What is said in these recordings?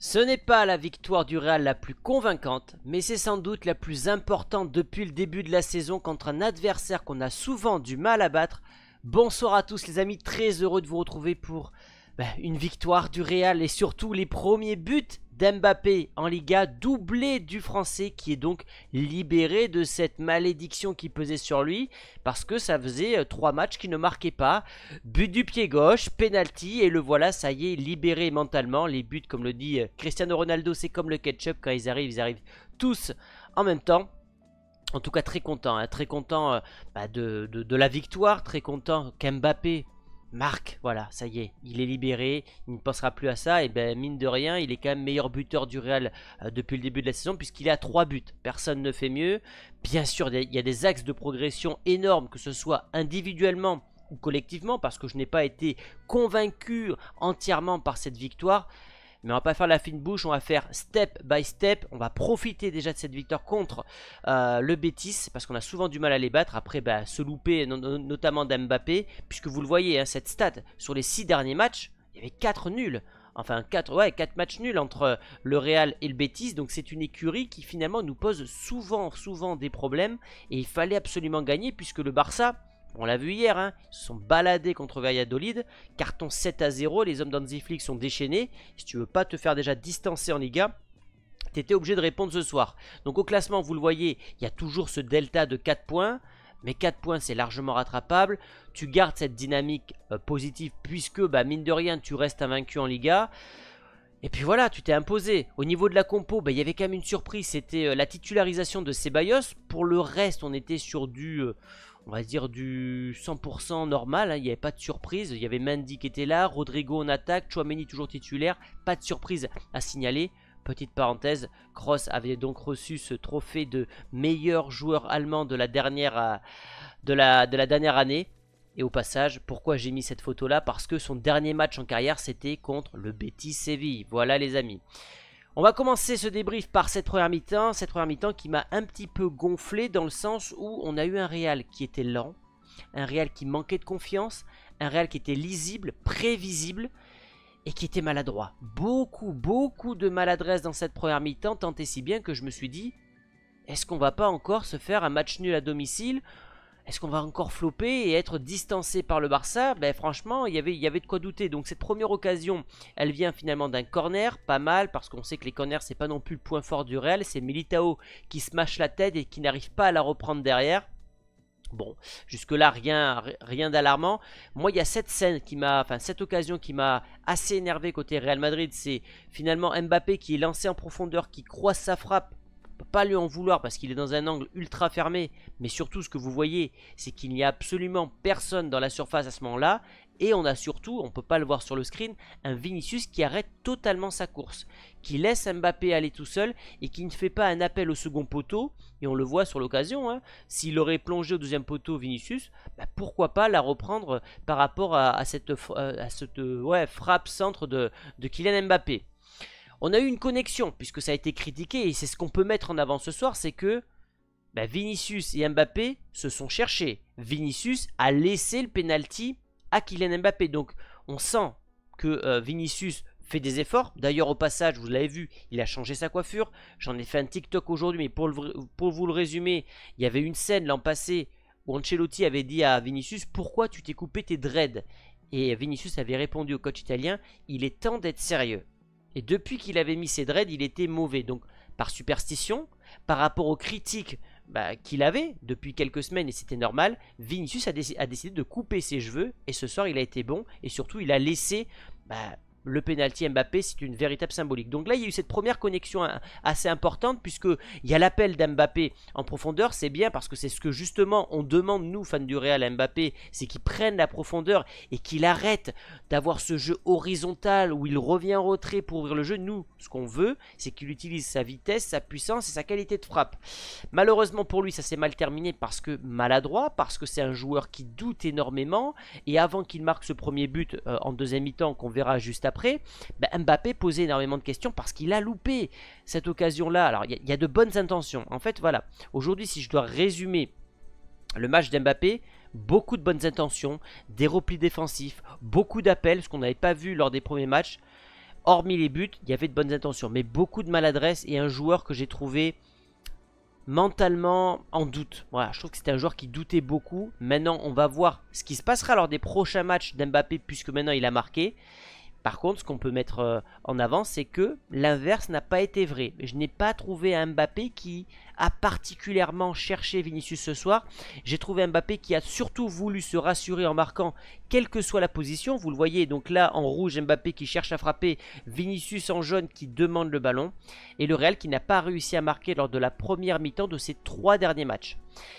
Ce n'est pas la victoire du Real la plus convaincante, mais c'est sans doute la plus importante depuis le début de la saison contre un adversaire qu'on a souvent du mal à battre. Bonsoir à tous les amis, très heureux de vous retrouver pour ben, une victoire du Real et surtout les premiers buts d'Mbappé en Liga, doublé du français qui est donc libéré de cette malédiction qui pesait sur lui parce que ça faisait euh, trois matchs qui ne marquaient pas. But du pied gauche, penalty et le voilà, ça y est, libéré mentalement. Les buts, comme le dit euh, Cristiano Ronaldo, c'est comme le ketchup quand ils arrivent, ils arrivent tous en même temps. En tout cas, très content, hein. très content euh, bah, de, de, de, la victoire, très content qu'Mbappé Marc, voilà, ça y est, il est libéré, il ne pensera plus à ça, et ben mine de rien, il est quand même meilleur buteur du Real euh, depuis le début de la saison, puisqu'il a 3 buts, personne ne fait mieux. Bien sûr, il y a des axes de progression énormes, que ce soit individuellement ou collectivement, parce que je n'ai pas été convaincu entièrement par cette victoire, mais on va pas faire la fine bouche, on va faire step by step. On va profiter déjà de cette victoire contre euh, le Betis parce qu'on a souvent du mal à les battre. Après, bah, se louper, notamment d'Mbappé, puisque vous le voyez, hein, cette stat sur les 6 derniers matchs, il y avait 4 nuls enfin 4 ouais, quatre matchs nuls entre le Real et le Betis donc c'est une écurie qui finalement nous pose souvent souvent des problèmes et il fallait absolument gagner puisque le Barça on l'a vu hier, hein. ils se sont baladés contre Valladolid. Carton 7 à 0, les hommes d'Anziflick sont déchaînés. Si tu veux pas te faire déjà distancer en Liga, tu étais obligé de répondre ce soir. Donc au classement, vous le voyez, il y a toujours ce delta de 4 points. Mais 4 points, c'est largement rattrapable. Tu gardes cette dynamique euh, positive puisque, bah, mine de rien, tu restes invaincu en Liga. Et puis voilà, tu t'es imposé. Au niveau de la compo, bah, il y avait quand même une surprise, c'était euh, la titularisation de Ceballos. Pour le reste, on était sur du, euh, on va dire du 100% normal, hein. il n'y avait pas de surprise. Il y avait Mandy qui était là, Rodrigo en attaque, Chouameni toujours titulaire, pas de surprise à signaler. Petite parenthèse, Cross avait donc reçu ce trophée de meilleur joueur allemand de la dernière, euh, de la, de la dernière année. Et au passage, pourquoi j'ai mis cette photo là Parce que son dernier match en carrière c'était contre le Betis Séville. Voilà les amis. On va commencer ce débrief par cette première mi-temps, cette première mi-temps qui m'a un petit peu gonflé dans le sens où on a eu un Real qui était lent, un Real qui manquait de confiance, un Real qui était lisible, prévisible et qui était maladroit. Beaucoup, beaucoup de maladresse dans cette première mi-temps, tant et si bien que je me suis dit, est-ce qu'on va pas encore se faire un match nul à domicile est-ce qu'on va encore flopper et être distancé par le Barça Ben franchement, y il y avait de quoi douter. Donc cette première occasion, elle vient finalement d'un corner, pas mal, parce qu'on sait que les corners, c'est pas non plus le point fort du Real. C'est Militao qui se la tête et qui n'arrive pas à la reprendre derrière. Bon, jusque-là, rien, rien d'alarmant. Moi, il y a cette scène qui m'a, enfin, cette occasion qui m'a assez énervé côté Real Madrid. C'est finalement Mbappé qui est lancé en profondeur, qui croise sa frappe peut pas lui en vouloir parce qu'il est dans un angle ultra fermé. Mais surtout, ce que vous voyez, c'est qu'il n'y a absolument personne dans la surface à ce moment-là. Et on a surtout, on peut pas le voir sur le screen, un Vinicius qui arrête totalement sa course, qui laisse Mbappé aller tout seul et qui ne fait pas un appel au second poteau. Et on le voit sur l'occasion, hein. s'il aurait plongé au deuxième poteau Vinicius, bah, pourquoi pas la reprendre par rapport à, à cette, euh, à cette euh, frappe centre de, de Kylian Mbappé. On a eu une connexion, puisque ça a été critiqué, et c'est ce qu'on peut mettre en avant ce soir, c'est que bah, Vinicius et Mbappé se sont cherchés. Vinicius a laissé le penalty à Kylian Mbappé. Donc on sent que euh, Vinicius fait des efforts. D'ailleurs, au passage, vous l'avez vu, il a changé sa coiffure. J'en ai fait un TikTok aujourd'hui, mais pour, pour, vous le résumer, il y avait une scène l'an passé où Ancelotti avait dit à Vinicius Pourquoi tu t'es coupé tes dreads Et Vinicius avait répondu au coach italien Il est temps d'être sérieux. Et depuis qu'il avait mis ses dreads, il était mauvais. Donc, par superstition, par rapport aux critiques bah, qu'il avait depuis quelques semaines, et c'était normal, Vinicius a, décidé de couper ses cheveux, et ce soir il a été bon, et surtout il a laissé bah, le pénalty Mbappé, c'est une véritable symbolique. Donc là, il y a eu cette première connexion assez importante puisque il y a l'appel d'Mbappé en profondeur, c'est bien parce que c'est ce que justement on demande nous fans du Real à Mbappé, c'est qu'il prenne la profondeur et qu'il arrête d'avoir ce jeu horizontal où il revient en retrait pour ouvrir le jeu. Nous, ce qu'on veut, c'est qu'il utilise sa vitesse, sa puissance et sa qualité de frappe. Malheureusement pour lui, ça s'est mal terminé parce que maladroit, parce que c'est un joueur qui doute énormément et avant qu'il marque ce premier but euh, en deuxième mi-temps qu'on verra juste après bah, Mbappé posait énormément de questions parce qu'il a loupé cette occasion-là. Alors il y, y, a de bonnes intentions. En fait, voilà, aujourd'hui, si je dois résumer le match d'Mbappé, beaucoup de bonnes intentions, des replis défensifs, beaucoup d'appels, ce qu'on n'avait pas vu lors des premiers matchs. Hormis les buts, il y avait de bonnes intentions, mais beaucoup de maladresse et un joueur que j'ai trouvé mentalement en doute. Voilà, je trouve que c'était un joueur qui doutait beaucoup. Maintenant, on va voir ce qui se passera lors des prochains matchs d'Mbappé, puisque maintenant il a marqué. Par contre, ce qu'on peut mettre euh, en avant, c'est que l'inverse n'a pas été vrai. Je n'ai pas trouvé un Mbappé qui a particulièrement cherché Vinicius ce soir. J'ai trouvé un Mbappé qui a surtout voulu se rassurer en marquant quelle que soit la position. Vous le voyez, donc là en rouge, Mbappé qui cherche à frapper, Vinicius en jaune qui demande le ballon. Et le Real qui n'a pas réussi à marquer lors de la première mi-temps de ses trois derniers matchs.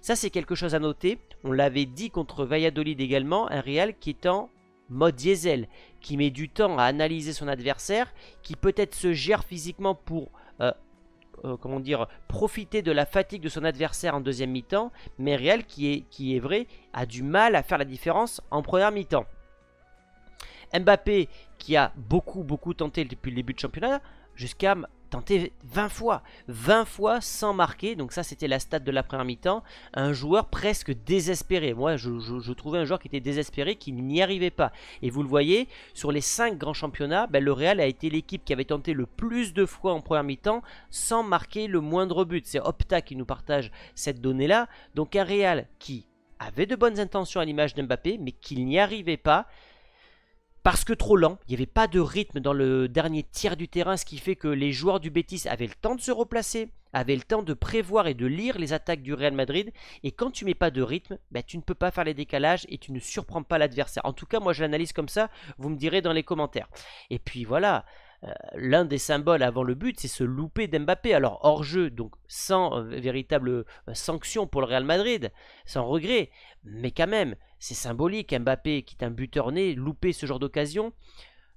Ça, c'est quelque chose à noter. On l'avait dit contre Valladolid également, un Real qui est en mode diesel, qui met du temps à analyser son adversaire, qui peut-être se gère physiquement pour euh, euh, comment dire, profiter de la fatigue de son adversaire en deuxième mi-temps, mais Real, qui est, qui est vrai, a du mal à faire la différence en première mi-temps. Mbappé, qui a beaucoup, beaucoup tenté depuis le début de championnat, jusqu'à tenté 20 fois. 20 fois sans marquer. Donc ça, c'était la stat de la première mi-temps. Un joueur presque désespéré. Moi, je, trouvais un joueur qui était désespéré, qui n'y arrivait pas. Et vous le voyez, sur les 5 grands championnats, ben, le Real a été l'équipe qui avait tenté le plus de fois en première mi-temps sans marquer le moindre but. C'est Opta qui nous partage cette donnée-là. Donc un Real qui avait de bonnes intentions à l'image d'Mbappé, mais qui n'y arrivait pas parce que trop lent, il n'y avait pas de rythme dans le dernier tiers du terrain, ce qui fait que les joueurs du Betis avaient le temps de se replacer, avaient le temps de prévoir et de lire les attaques du Real Madrid, et quand tu mets pas de rythme, bah, tu ne peux pas faire les décalages et tu ne surprends pas l'adversaire. En tout cas, moi je l'analyse comme ça, vous me direz dans les commentaires. Et puis voilà, euh, l'un des symboles avant le but, c'est se louper d'Mbappé. Alors hors jeu, donc sans euh, véritable euh, sanction pour le Real Madrid, sans regret, mais quand même, c'est symbolique. Mbappé, qui est un buteur né, louper ce genre d'occasion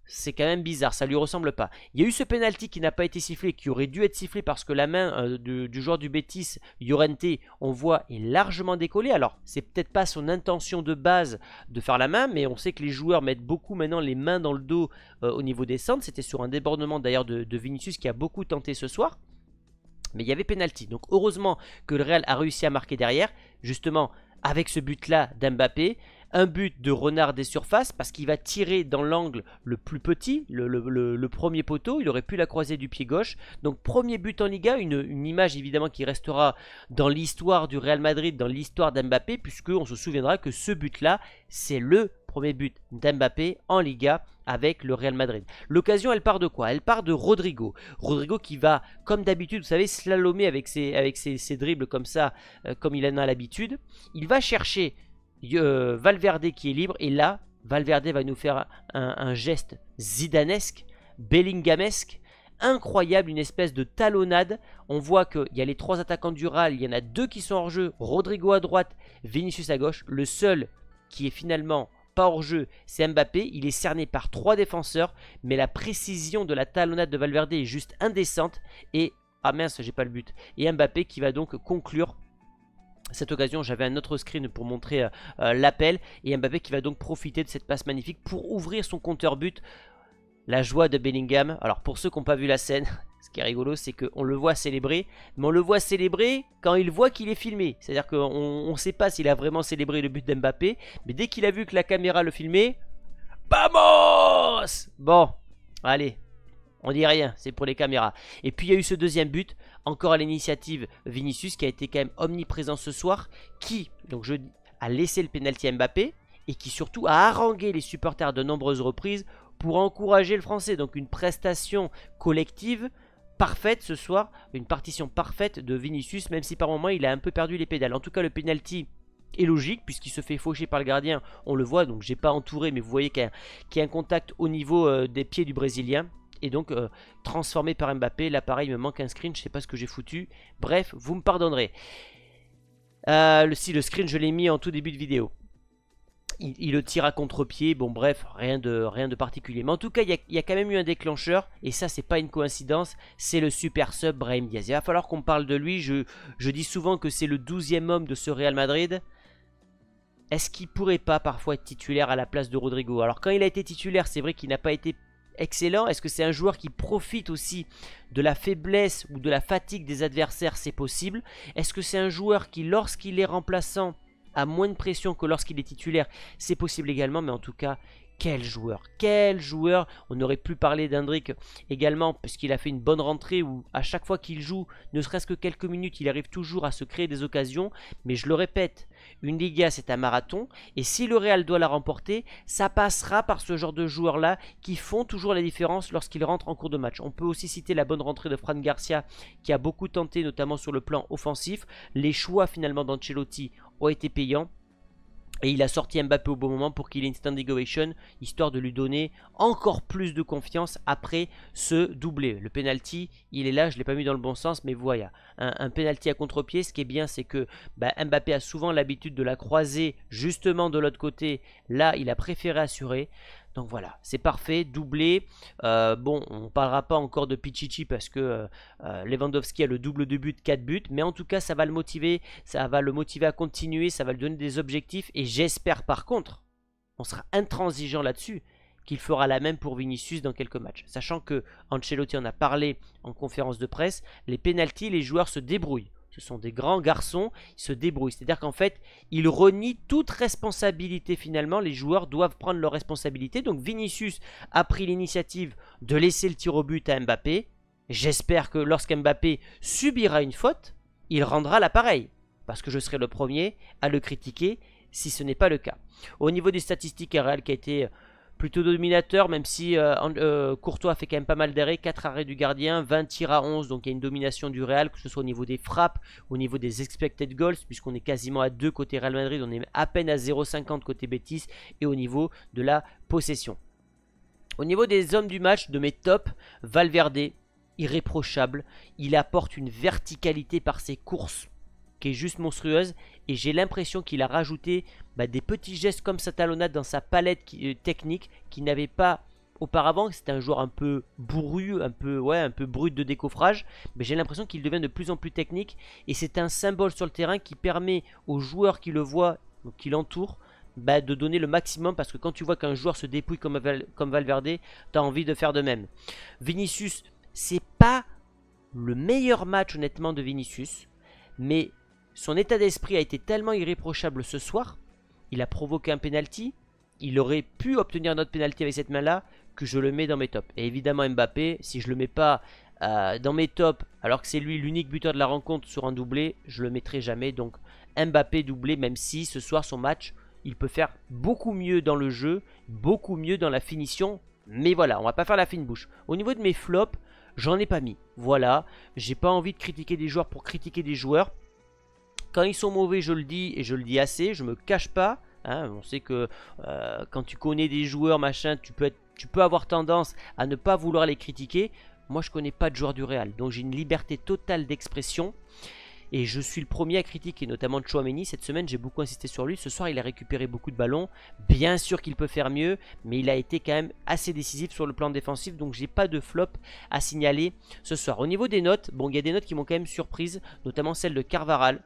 c'est quand même bizarre, ça lui ressemble pas. Il y a eu ce penalty qui n'a pas été sifflé, qui aurait dû être sifflé parce que la main euh, du, joueur du Betis, Llorente, on voit, est largement décollée. Alors, c'est peut-être pas son intention de base de faire la main, mais on sait que les joueurs mettent beaucoup maintenant les mains dans le dos euh, au niveau des centres. C'était sur un débordement d'ailleurs de, Vinicius qui a beaucoup tenté ce soir. Mais il y avait pénalty. Donc heureusement que le Real a réussi à marquer derrière, justement avec ce but-là d'Mbappé un but de renard des surfaces parce qu'il va tirer dans l'angle le plus petit, le, premier poteau. Il aurait pu la croiser du pied gauche. Donc premier but en Liga, une, image évidemment qui restera dans l'histoire du Real Madrid, dans l'histoire d'Mbappé, puisqu'on se souviendra que ce but-là, c'est le premier but d'Mbappé en Liga avec le Real Madrid. L'occasion, elle part de quoi Elle part de Rodrigo. Rodrigo qui va, comme d'habitude, vous savez, slalomer avec ses, avec ses, dribbles comme ça, euh, comme il en a l'habitude. Il va chercher euh, Valverde qui est libre. Et là, Valverde va nous faire un, geste zidanesque, bellingamesque, incroyable, une espèce de talonnade. On voit qu'il y a les trois attaquants du RAL, il y en a deux qui sont hors jeu, Rodrigo à droite, Vinicius à gauche. Le seul qui est finalement pas hors jeu, c'est Mbappé. Il est cerné par trois défenseurs, mais la précision de la talonnade de Valverde est juste indécente. Et ah mince, j'ai pas le but. Et Mbappé qui va donc conclure cette occasion j'avais un autre screen pour montrer euh, euh, l'appel et Mbappé qui va donc profiter de cette passe magnifique pour ouvrir son compteur but la joie de Bellingham alors pour ceux qui n'ont pas vu la scène ce qui est rigolo c'est qu'on le voit célébrer mais on le voit célébrer quand il voit qu'il est filmé c'est à dire qu'on ne sait pas s'il a vraiment célébré le but d'Mbappé mais dès qu'il a vu que la caméra le filmait Vamos Bon allez on dit rien, c'est pour les caméras. Et puis il y a eu ce deuxième but, encore à l'initiative Vinicius qui a été quand même omniprésent ce soir, qui, donc je a laissé le pénalty Mbappé et qui surtout a harangué les supporters de nombreuses reprises pour encourager le français. Donc une prestation collective parfaite ce soir, une partition parfaite de Vinicius, même si par moment il a un peu perdu les pédales. En tout cas, le penalty est logique puisqu'il se fait faucher par le gardien, on le voit, donc j'ai pas entouré, mais vous voyez qu'il y, a un contact au niveau euh, des pieds du Brésilien et donc euh, transformé par Mbappé. l'appareil me manque un screen, je sais pas ce que j'ai foutu. Bref, vous me pardonnerez. Euh, si le screen je l'ai mis en tout début de vidéo. Il, le tire à contre-pied, bon bref, rien de, rien de particulier. Mais en tout cas, il y, a, quand même eu un déclencheur, et ça c'est pas une coïncidence, c'est le super sub Brahim Diaz. Il va falloir qu'on parle de lui, je, je dis souvent que c'est le 12 homme de ce Real Madrid. Est-ce qu'il pourrait pas parfois être titulaire à la place de Rodrigo Alors quand il a été titulaire, c'est vrai qu'il n'a pas été excellent Est-ce que c'est un joueur qui profite aussi de la faiblesse ou de la fatigue des adversaires C'est possible. Est-ce que c'est un joueur qui, lorsqu'il est remplaçant, a moins de pression que lorsqu'il est titulaire C'est possible également, mais en tout cas, quel joueur, quel joueur On aurait pu parler d'Hendrick également, puisqu'il a fait une bonne rentrée où à chaque fois qu'il joue, ne serait-ce que quelques minutes, il arrive toujours à se créer des occasions. Mais je le répète, une Liga c'est un marathon, et si le Real doit la remporter, ça passera par ce genre de joueurs-là qui font toujours la différence lorsqu'ils rentrent en cours de match. On peut aussi citer la bonne rentrée de Fran Garcia, qui a beaucoup tenté, notamment sur le plan offensif. Les choix finalement d'Ancelotti ont été payants. Et il a sorti Mbappé au bon moment pour qu'il ait une standing ovation, histoire de lui donner encore plus de confiance après ce doublé. Le penalty, il est là, je ne l'ai pas mis dans le bon sens, mais voilà. Un, un penalty à contre-pied, ce qui est bien, c'est que bah, Mbappé a souvent l'habitude de la croiser justement de l'autre côté. Là, il a préféré assurer. Donc voilà, c'est parfait, doublé. Euh, bon, on ne parlera pas encore de Pichichi parce que euh, euh, Lewandowski a le double de but, 4 buts. Mais en tout cas, ça va le motiver, ça va le motiver à continuer, ça va lui donner des objectifs. Et j'espère par contre, on sera intransigeant là-dessus, qu'il fera la même pour Vinicius dans quelques matchs. Sachant que Ancelotti en a parlé en conférence de presse, les pénalties, les joueurs se débrouillent. Ce sont des grands garçons, ils se débrouillent. C'est-à-dire qu'en fait, ils renient toute responsabilité finalement. Les joueurs doivent prendre leurs responsabilités. Donc Vinicius a pris l'initiative de laisser le tir au but à Mbappé. J'espère que lorsqu'Mbappé subira une faute, il rendra l'appareil. Parce que je serai le premier à le critiquer si ce n'est pas le cas. Au niveau des statistiques, à Real qui a été Plutôt dominateur, même si euh, euh, Courtois fait quand même pas mal d'arrêts, 4 arrêts du gardien, 20 tirs à 11, donc il y a une domination du Real, que ce soit au niveau des frappes, au niveau des expected goals, puisqu'on est quasiment à 2 côté Real Madrid, on est à peine à 0,50 côté Betis, et au niveau de la possession. Au niveau des hommes du match, de mes tops, Valverde, irréprochable, il apporte une verticalité par ses courses qui est juste monstrueuse et j'ai l'impression qu'il a rajouté bah, des petits gestes comme sa talonnade dans sa palette euh, technique qu'il n'avait pas auparavant. C'était un joueur un peu bourru, un peu, ouais, un peu brut de décoffrage, mais j'ai l'impression qu'il devient de plus en plus technique et c'est un symbole sur le terrain qui permet aux joueurs qui le voient, qui l'entourent, bah, de donner le maximum parce que quand tu vois qu'un joueur se dépouille comme, comme Valverde, tu as envie de faire de même. Vinicius, c'est pas le meilleur match honnêtement de Vinicius, mais son état d'esprit a été tellement irréprochable ce soir, il a provoqué un penalty, il aurait pu obtenir notre penalty avec cette main-là, que je le mets dans mes tops. Et évidemment Mbappé, si je le mets pas euh, dans mes tops, alors que c'est lui l'unique buteur de la rencontre sur un doublé, je le mettrai jamais. Donc Mbappé doublé, même si ce soir son match, il peut faire beaucoup mieux dans le jeu, beaucoup mieux dans la finition. Mais voilà, on va pas faire la fine bouche. Au niveau de mes flops, j'en ai pas mis. Voilà, j'ai pas envie de critiquer des joueurs pour critiquer des joueurs. Quand ils sont mauvais, je le dis et je le dis assez, je me cache pas. Hein, on sait que euh, quand tu connais des joueurs, machin, tu peux, être, tu peux avoir tendance à ne pas vouloir les critiquer. Moi, je connais pas de joueurs du Real, donc j'ai une liberté totale d'expression. Et je suis le premier à critiquer, notamment Chouameni. Cette semaine, j'ai beaucoup insisté sur lui. Ce soir, il a récupéré beaucoup de ballons. Bien sûr qu'il peut faire mieux, mais il a été quand même assez décisif sur le plan défensif. Donc, j'ai pas de flop à signaler ce soir. Au niveau des notes, bon, il y a des notes qui m'ont quand même surprise, notamment celle de Carvaral.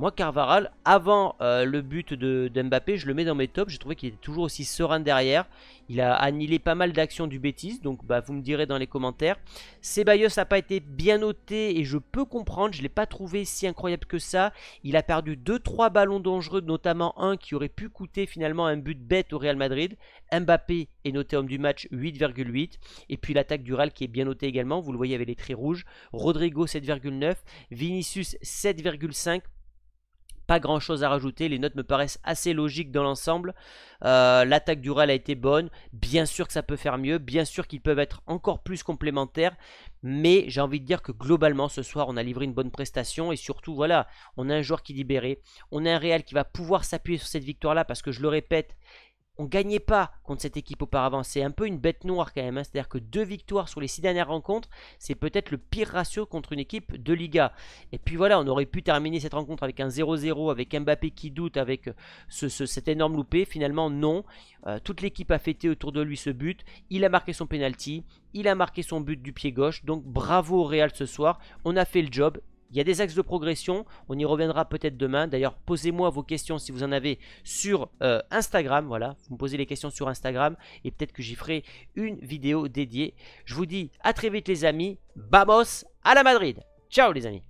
Moi, Carvaral, avant euh, le but de, je le mets dans mes tops. J'ai trouvé qu'il était toujours aussi serein derrière. Il a annihilé pas mal d'actions du bêtise. donc bah, vous me direz dans les commentaires. Ceballos n'a pas été bien noté et je peux comprendre. Je ne l'ai pas trouvé si incroyable que ça. Il a perdu 2-3 ballons dangereux, notamment un qui aurait pu coûter finalement un but bête au Real Madrid. Mbappé est noté homme du match 8,8. Et puis l'attaque du RAL qui est bien notée également. Vous le voyez avec les traits rouges. Rodrigo 7,9. Vinicius 7,5 pas grand chose à rajouter. Les notes me paraissent assez logiques dans l'ensemble. Euh, l'attaque du Real a été bonne. Bien sûr que ça peut faire mieux. Bien sûr qu'ils peuvent être encore plus complémentaires. Mais j'ai envie de dire que globalement, ce soir, on a livré une bonne prestation. Et surtout, voilà, on a un joueur qui est libéré. On a un Real qui va pouvoir s'appuyer sur cette victoire-là. Parce que je le répète, on gagnait pas contre cette équipe auparavant. C'est un peu une bête noire quand même. Hein. C'est-à-dire que deux victoires sur les six dernières rencontres, c'est peut-être le pire ratio contre une équipe de Liga. Et puis voilà, on aurait pu terminer cette rencontre avec un 0-0, avec Mbappé qui doute, avec euh, ce, cet énorme loupé. Finalement, non. Euh, toute l'équipe a fêté autour de lui ce but. Il a marqué son penalty. Il a marqué son but du pied gauche. Donc bravo au Real ce soir. On a fait le job il y a des axes de progression, on y reviendra peut-être demain. D'ailleurs, posez-moi vos questions si vous en avez sur euh, Instagram. Voilà, vous me posez les questions sur Instagram et peut-être que j'y ferai une vidéo dédiée. Je vous dis à très vite les amis. Vamos à la Madrid. Ciao les amis.